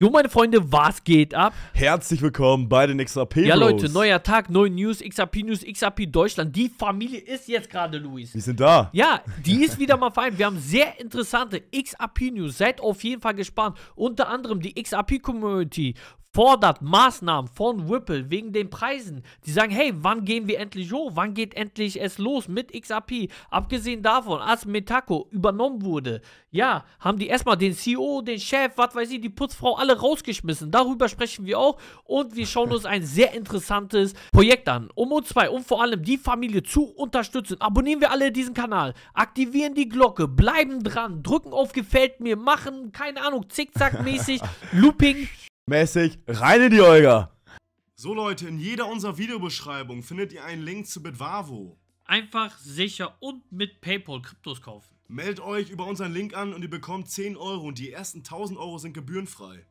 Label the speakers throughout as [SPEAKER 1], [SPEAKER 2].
[SPEAKER 1] Jo, meine Freunde, was geht ab? Herzlich willkommen bei den XRP Bros. Ja, Leute,
[SPEAKER 2] neuer Tag, neue News, XRP News, XRP Deutschland. Die Familie ist jetzt gerade, Luis. Die sind da. Ja, die ist wieder mal fein. Wir haben sehr interessante XRP News. Seid auf jeden Fall gespannt. Unter anderem die XRP Community fordert Maßnahmen von Ripple wegen den Preisen. Die sagen, hey, wann gehen wir endlich hoch? Wann geht endlich es los mit XRP? Abgesehen davon, als Metaco übernommen wurde, ja, haben die erstmal den CEO, den Chef, was weiß ich, die Putzfrau alle rausgeschmissen. Darüber sprechen wir auch und wir schauen uns ein sehr interessantes Projekt an. Um uns zwei, um vor allem die Familie zu unterstützen, abonnieren wir alle diesen Kanal, aktivieren die Glocke, bleiben dran, drücken auf gefällt mir, machen, keine Ahnung, zickzackmäßig, Looping
[SPEAKER 1] mäßig rein in die Olga.
[SPEAKER 2] So Leute, in jeder unserer Videobeschreibung
[SPEAKER 1] findet ihr einen Link zu Bitwavo. Einfach, sicher und mit Paypal Kryptos kaufen. Meldet euch über unseren Link an und ihr bekommt 10 Euro und die ersten 1000 Euro sind gebührenfrei.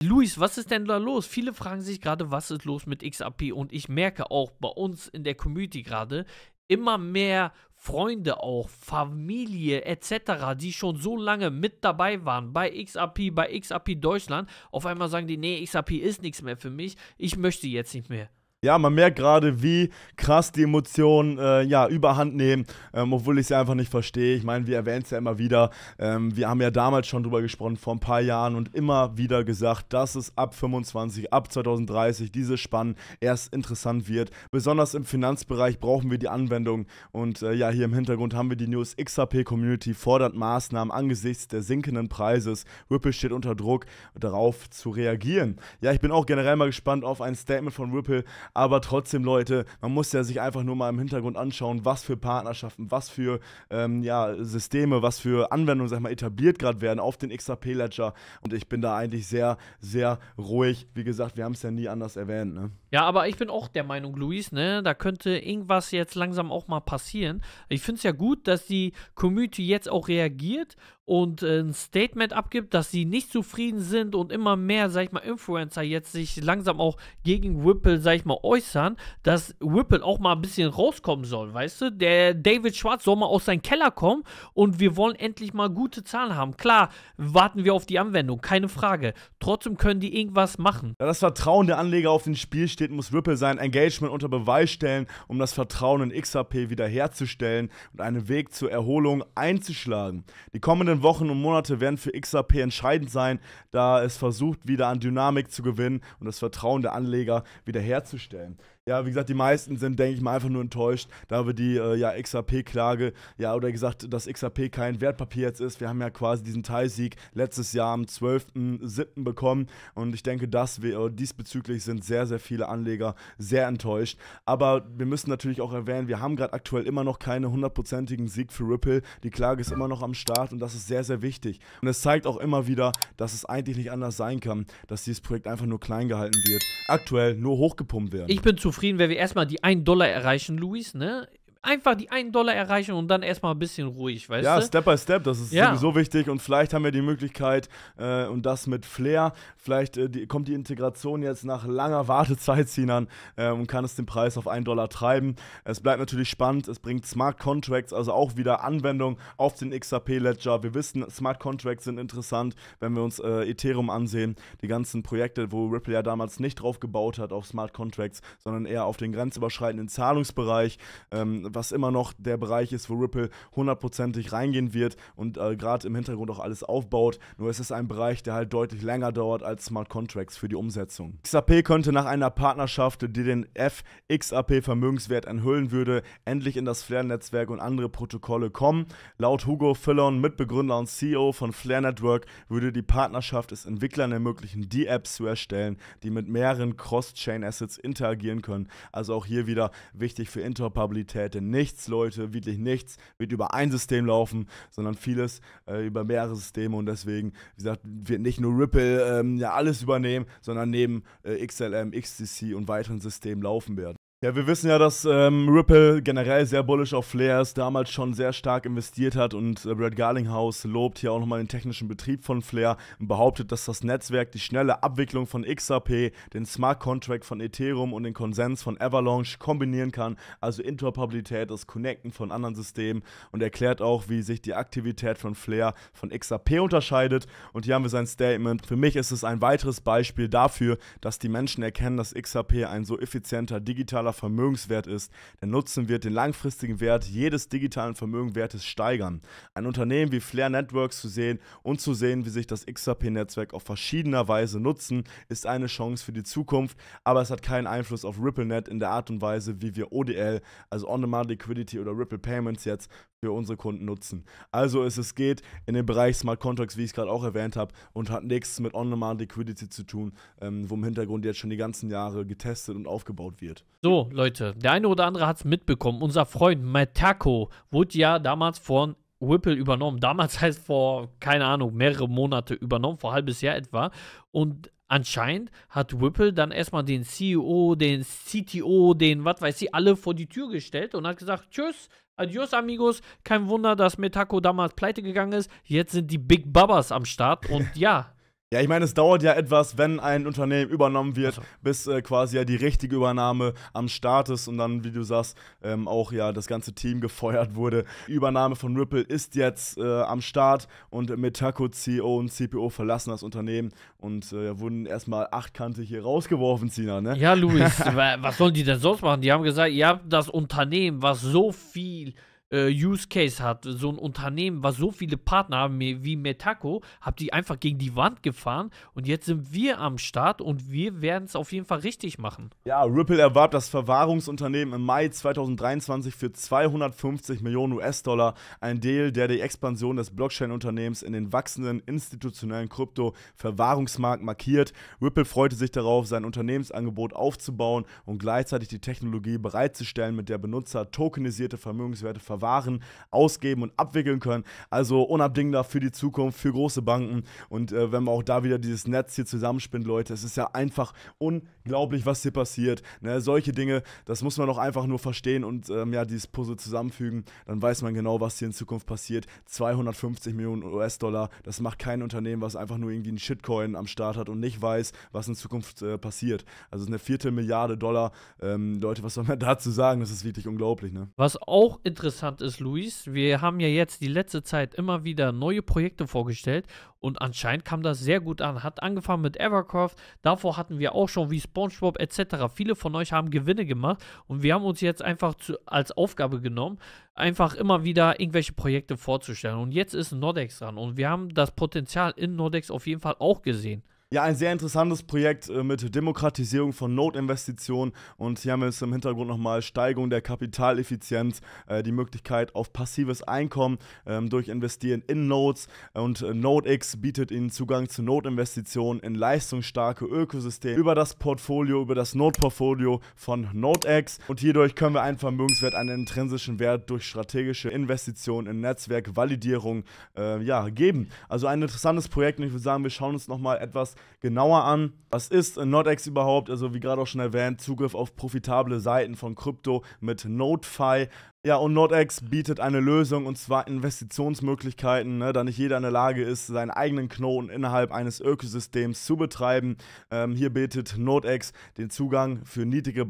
[SPEAKER 2] Luis, was ist denn da los? Viele fragen sich gerade, was ist los mit XAP und ich merke auch bei uns in der Community gerade, immer mehr Freunde auch, Familie etc., die schon so lange mit dabei waren bei XAP, bei XAP Deutschland, auf einmal sagen die, nee, XAP ist nichts mehr für mich, ich möchte jetzt nicht mehr.
[SPEAKER 1] Ja, man merkt gerade, wie krass die Emotionen äh, ja, überhand nehmen, ähm, obwohl ich sie einfach nicht verstehe. Ich meine, wir erwähnen es ja immer wieder. Ähm, wir haben ja damals schon drüber gesprochen, vor ein paar Jahren und immer wieder gesagt, dass es ab 25, ab 2030 diese Spannen erst interessant wird. Besonders im Finanzbereich brauchen wir die Anwendung. Und äh, ja, hier im Hintergrund haben wir die News. XRP Community fordert Maßnahmen angesichts der sinkenden Preises. Ripple steht unter Druck, darauf zu reagieren. Ja, ich bin auch generell mal gespannt auf ein Statement von Ripple aber trotzdem, Leute, man muss ja sich einfach nur mal im Hintergrund anschauen, was für Partnerschaften, was für ähm, ja, Systeme, was für Anwendungen, sag mal, etabliert gerade werden auf den XRP Ledger. Und ich bin da eigentlich sehr, sehr ruhig. Wie gesagt, wir haben es ja nie anders erwähnt. Ne?
[SPEAKER 2] Ja, aber ich bin auch der Meinung, Luis, ne, da könnte irgendwas jetzt langsam auch mal passieren. Ich finde es ja gut, dass die Community jetzt auch reagiert und ein Statement abgibt, dass sie nicht zufrieden sind und immer mehr, sag ich mal, Influencer jetzt sich langsam auch gegen Whipple, sag ich mal, äußern, dass Whipple auch mal ein bisschen rauskommen soll, weißt du? Der David Schwarz soll mal aus seinem Keller kommen und wir wollen endlich mal gute Zahlen haben. Klar, warten wir auf die Anwendung, keine Frage. Trotzdem können die irgendwas machen.
[SPEAKER 1] Da das Vertrauen der Anleger auf dem Spiel steht, muss Whipple sein Engagement unter Beweis stellen, um das Vertrauen in XRP wiederherzustellen und einen Weg zur Erholung einzuschlagen. Die kommenden kommenden Wochen und Monate werden für XRP entscheidend sein, da es versucht, wieder an Dynamik zu gewinnen und das Vertrauen der Anleger wiederherzustellen. Ja, wie gesagt, die meisten sind, denke ich mal, einfach nur enttäuscht, da wir die äh, ja, XAP-Klage, ja, oder gesagt, dass XRP kein Wertpapier jetzt ist. Wir haben ja quasi diesen Teilsieg letztes Jahr am 12.07. bekommen und ich denke, dass wir äh, diesbezüglich sind sehr, sehr viele Anleger sehr enttäuscht. Aber wir müssen natürlich auch erwähnen, wir haben gerade aktuell immer noch keine hundertprozentigen Sieg für Ripple. Die Klage ist immer noch am Start und das ist sehr, sehr wichtig. Und es zeigt auch immer wieder, dass es eigentlich nicht anders sein kann, dass dieses Projekt einfach nur klein gehalten wird. Aktuell nur hochgepumpt werden. Ich bin zufrieden
[SPEAKER 2] zufrieden, wenn wir erstmal die 1 Dollar erreichen, Luis, ne? einfach die einen Dollar erreichen und dann erstmal ein bisschen ruhig, weißt ja, du? Ja, Step by Step, das ist ja. sowieso
[SPEAKER 1] wichtig und vielleicht haben wir die Möglichkeit äh, und das mit Flair, vielleicht äh, die, kommt die Integration jetzt nach langer Wartezeit, Sinan, äh, und kann es den Preis auf einen Dollar treiben. Es bleibt natürlich spannend, es bringt Smart Contracts, also auch wieder Anwendung auf den XRP Ledger. Wir wissen, Smart Contracts sind interessant, wenn wir uns äh, Ethereum ansehen, die ganzen Projekte, wo Ripple ja damals nicht drauf gebaut hat auf Smart Contracts, sondern eher auf den grenzüberschreitenden Zahlungsbereich, ähm, was immer noch der Bereich ist, wo Ripple hundertprozentig reingehen wird und äh, gerade im Hintergrund auch alles aufbaut. Nur es ist ein Bereich, der halt deutlich länger dauert als Smart Contracts für die Umsetzung. XAP könnte nach einer Partnerschaft, die den FXAP-Vermögenswert enthüllen würde, endlich in das flare netzwerk und andere Protokolle kommen. Laut Hugo Fillon, Mitbegründer und CEO von Flare Network, würde die Partnerschaft es Entwicklern ermöglichen, die Apps zu erstellen, die mit mehreren Cross-Chain-Assets interagieren können. Also auch hier wieder wichtig für Interoperabilität Seite nichts, Leute, wirklich nichts wird über ein System laufen, sondern vieles äh, über mehrere Systeme und deswegen, wie gesagt, wird nicht nur Ripple ähm, ja alles übernehmen, sondern neben äh, XLM, XCC und weiteren Systemen laufen werden. Ja, wir wissen ja, dass ähm, Ripple generell sehr bullish auf Flares, damals schon sehr stark investiert hat und äh, Brad Garlinghouse lobt hier auch nochmal den technischen Betrieb von Flare und behauptet, dass das Netzwerk die schnelle Abwicklung von XRP, den Smart Contract von Ethereum und den Konsens von Avalanche kombinieren kann, also Interoperabilität, das Connecten von anderen Systemen und erklärt auch, wie sich die Aktivität von Flare von XRP unterscheidet. Und hier haben wir sein Statement. Für mich ist es ein weiteres Beispiel dafür, dass die Menschen erkennen, dass XRP ein so effizienter digitaler digitaler Vermögenswert ist. Der Nutzen wird den langfristigen Wert jedes digitalen Vermögenwertes steigern. Ein Unternehmen wie Flair Networks zu sehen und zu sehen, wie sich das XRP-Netzwerk auf verschiedener Weise nutzen, ist eine Chance für die Zukunft, aber es hat keinen Einfluss auf RippleNet in der Art und Weise, wie wir ODL, also On-Demand Liquidity oder Ripple Payments jetzt für unsere Kunden nutzen. Also es, es geht in den Bereich Smart Contracts, wie ich es gerade auch erwähnt habe, und hat nichts mit On-Demand Liquidity zu tun, ähm, wo im Hintergrund jetzt schon die ganzen Jahre getestet und aufgebaut wird.
[SPEAKER 2] So, Leute, der eine oder andere hat es mitbekommen. Unser Freund Metaco wurde ja damals von Whipple übernommen. Damals heißt vor, keine Ahnung, mehrere Monate übernommen, vor halbes Jahr etwa. Und anscheinend hat Whipple dann erstmal den CEO, den CTO, den was weiß ich, alle vor die Tür gestellt und hat gesagt, tschüss, adios amigos, kein Wunder, dass Metaco damals pleite gegangen ist. Jetzt sind die Big Babas am Start und ja, ja, ich
[SPEAKER 1] meine, es dauert ja etwas, wenn ein Unternehmen übernommen wird, so. Also. bis äh, quasi ja die richtige Übernahme am Start ist und dann, wie du sagst, ähm, auch ja das ganze Team gefeuert wurde. Die Übernahme von Ripple ist jetzt äh, am Start und Metaco CEO und CPO verlassen das Unternehmen und äh, wurden erstmal achtkante hier rausgeworfen, Zina, ne? Ja, Luis,
[SPEAKER 2] was sollen die denn sonst machen? Die haben gesagt, ihr habt das Unternehmen, was so viel äh, Use Case hat, so ein Unternehmen, was so viele Partner haben wie Metaco, habt die einfach gegen die Wand gefahren und jetzt sind wir am Start und wir werden es auf jeden Fall richtig machen.
[SPEAKER 1] Ja, Ripple erwarb das Verwahrungsunternehmen im Mai 2023 für 250 Millionen US-Dollar, ein Deal, der die Expansion des Blockchain-Unternehmens in den wachsenden institutionellen Krypto-Verwahrungsmarkt markiert. Ripple freute sich darauf, sein Unternehmensangebot aufzubauen und gleichzeitig die Technologie bereitzustellen, mit der Benutzer tokenisierte Vermögenswerte verwahren waren ausgeben und abwickeln können. Also unabdingbar für die Zukunft, für große Banken. Und äh, wenn man auch da wieder dieses Netz hier zusammenspinnt, Leute, es ist ja einfach unglaublich, was hier passiert. Ne? Solche Dinge, das muss man doch einfach nur verstehen und ähm, ja, dieses Puzzle zusammenfügen. Dann weiß man genau, was hier in Zukunft passiert. 250 Millionen US-Dollar, das macht kein Unternehmen, was einfach nur irgendwie einen Shitcoin am Start hat und nicht weiß, was in Zukunft äh, passiert. Also eine Viertelmilliarde Dollar. Ähm, Leute, was soll man dazu sagen? Das ist wirklich unglaublich. Ne?
[SPEAKER 2] Was auch interessant interessant ist, Luis, wir haben ja jetzt die letzte Zeit immer wieder neue Projekte vorgestellt und anscheinend kam das sehr gut an. Hat angefangen mit Evercraft, davor hatten wir auch schon wie SpongeBob etc. Viele von euch haben Gewinne gemacht und wir haben uns jetzt einfach zu, als Aufgabe genommen, einfach immer wieder irgendwelche Projekte vorzustellen. Und jetzt ist Nordex dran und wir haben das Potenzial in Nordex auf jeden Fall auch gesehen.
[SPEAKER 1] Ja, ein sehr interessantes Projekt äh, mit Demokratisierung von Notinvestitionen und hier haben wir jetzt im Hintergrund nochmal Steigerung der Kapitaleffizienz, äh, die Möglichkeit auf passives Einkommen ähm, durch Investieren in Nodes und äh, NodeX bietet Ihnen Zugang zu Notinvestitionen in leistungsstarke Ökosysteme über das Portfolio, über das Node-Portfolio von NodeX und hierdurch können wir einen Vermögenswert, einen intrinsischen Wert durch strategische Investitionen in Netzwerkvalidierung äh, ja, geben. Also ein interessantes Projekt und ich würde sagen, wir schauen uns nochmal etwas genauer an. Was ist Nodex überhaupt? Also wie gerade auch schon erwähnt, Zugriff auf profitable Seiten von Krypto mit NodeFi. Ja, und Nodex bietet eine Lösung und zwar Investitionsmöglichkeiten, ne, da nicht jeder in der Lage ist, seinen eigenen Knoten innerhalb eines Ökosystems zu betreiben. Ähm, hier bietet Nodex den Zugang für niedrige,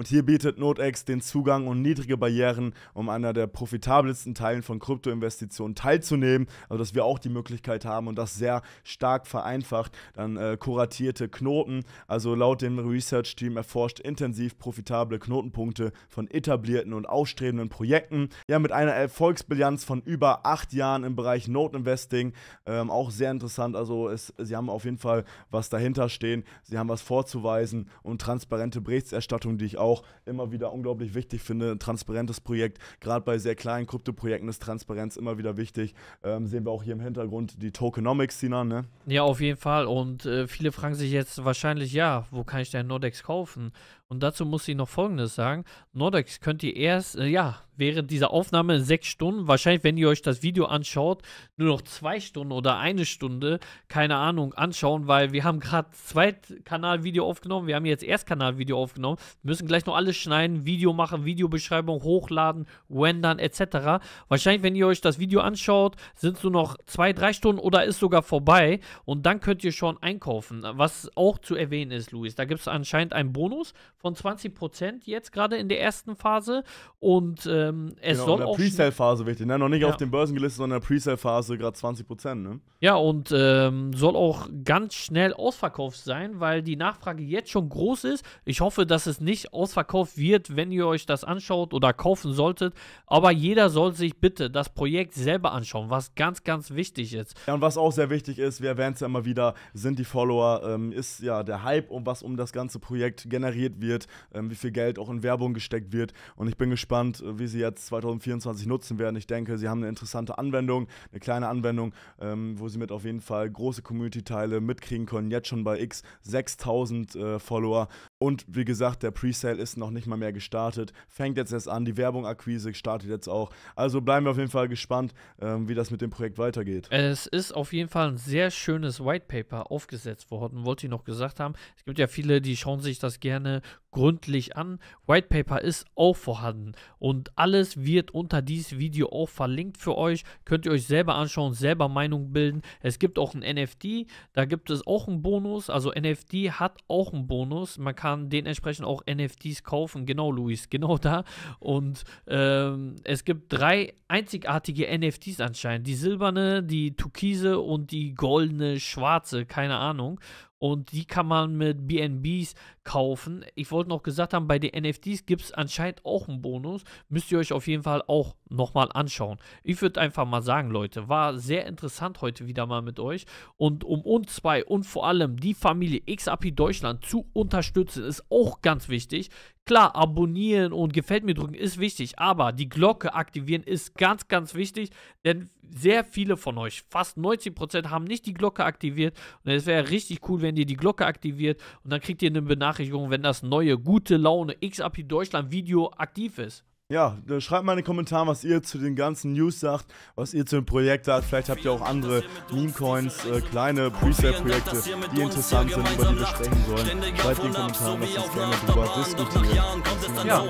[SPEAKER 1] und hier bietet Notex den Zugang und niedrige Barrieren, um einer der profitabelsten Teilen von Kryptoinvestitionen teilzunehmen. Also, dass wir auch die Möglichkeit haben und das sehr stark vereinfacht. Dann äh, kuratierte Knoten. Also, laut dem Research-Team erforscht intensiv profitable Knotenpunkte von etablierten und aufstrebenden Projekten. Ja, mit einer Erfolgsbilanz von über acht Jahren im Bereich Note-Investing. Ähm, auch sehr interessant. Also, es, sie haben auf jeden Fall was dahinter stehen. Sie haben was vorzuweisen und transparente Berichterstattung, die ich auch auch immer wieder unglaublich wichtig finde. Ein transparentes Projekt, gerade bei sehr kleinen Krypto-Projekten ist Transparenz immer wieder wichtig. Ähm, sehen wir auch hier im Hintergrund die Tokenomics, Sinan, ne? Ja,
[SPEAKER 2] auf jeden Fall. Und äh, viele fragen sich jetzt wahrscheinlich, ja, wo kann ich denn Nordex kaufen? Und dazu muss ich noch Folgendes sagen. Nordex könnt ihr erst, äh, ja, während dieser Aufnahme sechs Stunden. Wahrscheinlich, wenn ihr euch das Video anschaut, nur noch zwei Stunden oder eine Stunde, keine Ahnung, anschauen, weil wir haben gerade Zweitkanalvideo aufgenommen, wir haben jetzt Erstkanalvideo aufgenommen, müssen gleich noch alles schneiden, Video machen, Videobeschreibung hochladen, rendern etc. Wahrscheinlich, wenn ihr euch das Video anschaut, sind es nur noch zwei, drei Stunden oder ist sogar vorbei und dann könnt ihr schon einkaufen. Was auch zu erwähnen ist, Luis, da gibt es anscheinend einen Bonus von 20% jetzt gerade in der ersten Phase und äh, ähm, es genau, soll in der Presale-Phase wichtig,
[SPEAKER 1] ne? Noch nicht ja. auf den Börsen gelistet, sondern in der pre sale phase gerade 20%, ne?
[SPEAKER 2] Ja, und ähm, soll auch ganz schnell ausverkauft sein, weil die Nachfrage jetzt schon groß ist. Ich hoffe, dass es nicht ausverkauft wird, wenn ihr euch das anschaut oder kaufen solltet. Aber jeder soll sich bitte das Projekt selber anschauen, was ganz, ganz wichtig ist.
[SPEAKER 1] Ja, und was auch sehr wichtig ist, wir erwähnen es ja immer wieder, sind die Follower, ähm, ist ja der Hype, um was um das ganze Projekt generiert wird, ähm, wie viel Geld auch in Werbung gesteckt wird. Und ich bin gespannt, äh, wie sie sie jetzt 2024 nutzen werden. Ich denke, sie haben eine interessante Anwendung, eine kleine Anwendung, ähm, wo sie mit auf jeden Fall große Community-Teile mitkriegen können. Jetzt schon bei X 6000 äh, Follower und wie gesagt, der Presale ist noch nicht mal mehr gestartet. Fängt jetzt erst an, die Werbung-Akquise startet jetzt auch. Also bleiben wir auf jeden Fall gespannt, ähm, wie das mit dem Projekt weitergeht.
[SPEAKER 2] Es ist auf jeden Fall ein sehr schönes White Paper aufgesetzt worden, wollte ich noch gesagt haben. Es gibt ja viele, die schauen sich das gerne gründlich an. White Paper ist auch vorhanden und alles wird unter dieses Video auch verlinkt für euch. Könnt ihr euch selber anschauen, selber Meinung bilden. Es gibt auch ein NFT, da gibt es auch einen Bonus. Also NFT hat auch einen Bonus. Man kann kann dementsprechend auch NFTs kaufen. Genau, Luis, genau da. Und ähm, es gibt drei einzigartige NFTs anscheinend. Die silberne, die türkise und die goldene schwarze, keine Ahnung. Und die kann man mit BNBs kaufen. Ich wollte noch gesagt haben, bei den NFTs gibt es anscheinend auch einen Bonus. Müsst ihr euch auf jeden Fall auch nochmal anschauen. Ich würde einfach mal sagen, Leute, war sehr interessant heute wieder mal mit euch. Und um uns zwei und vor allem die Familie XAP Deutschland zu unterstützen, ist auch ganz wichtig. Klar, abonnieren und gefällt mir drücken ist wichtig, aber die Glocke aktivieren ist ganz, ganz wichtig, denn sehr viele von euch, fast 90% haben nicht die Glocke aktiviert und es wäre richtig cool, wenn ihr die Glocke aktiviert und dann kriegt ihr eine Benachrichtigung, wenn das neue gute Laune XAP Deutschland Video aktiv ist.
[SPEAKER 1] Ja, schreibt mal in den Kommentaren, was ihr zu den ganzen News sagt, was ihr zu dem Projekt sagt. Vielleicht habt ihr auch andere Meme-Coins, äh, kleine preset projekte die interessant sind, über die wir sprechen sollen. Schreibt in den Kommentaren, was ihr gerne darüber diskutieren.
[SPEAKER 2] Ja.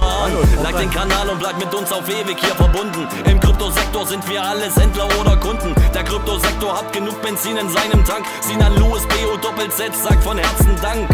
[SPEAKER 2] Hallo, like den Kanal und bleibt mit uns auf ewig hier verbunden. Im Kryptosektor sind wir alle Sendler oder Kunden. Der Kryptosektor hat genug Benzin in seinem Tank. Sinan Louis, BO Doppel Z sagt von Herzen Dank.